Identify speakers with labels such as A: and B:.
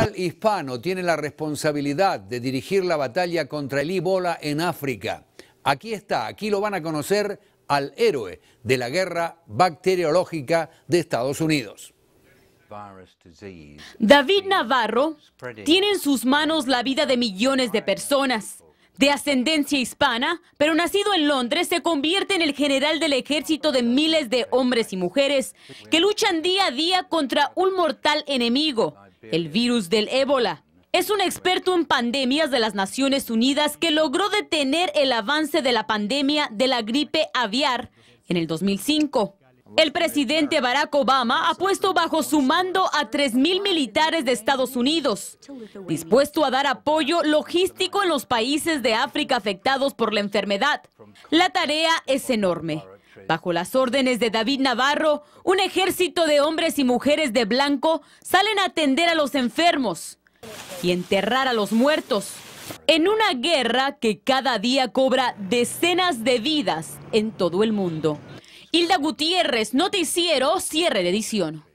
A: general hispano tiene la responsabilidad de dirigir la batalla contra el Ebola en África. Aquí está, aquí lo van a conocer al héroe de la guerra bacteriológica de Estados Unidos.
B: David Navarro tiene en sus manos la vida de millones de personas. De ascendencia hispana, pero nacido en Londres, se convierte en el general del ejército de miles de hombres y mujeres que luchan día a día contra un mortal enemigo, el virus del ébola. Es un experto en pandemias de las Naciones Unidas que logró detener el avance de la pandemia de la gripe aviar en el 2005. El presidente Barack Obama ha puesto bajo su mando a 3.000 militares de Estados Unidos, dispuesto a dar apoyo logístico en los países de África afectados por la enfermedad. La tarea es enorme. Bajo las órdenes de David Navarro, un ejército de hombres y mujeres de blanco salen a atender a los enfermos y enterrar a los muertos en una guerra que cada día cobra decenas de vidas en todo el mundo. Hilda Gutiérrez, noticiero, cierre de edición.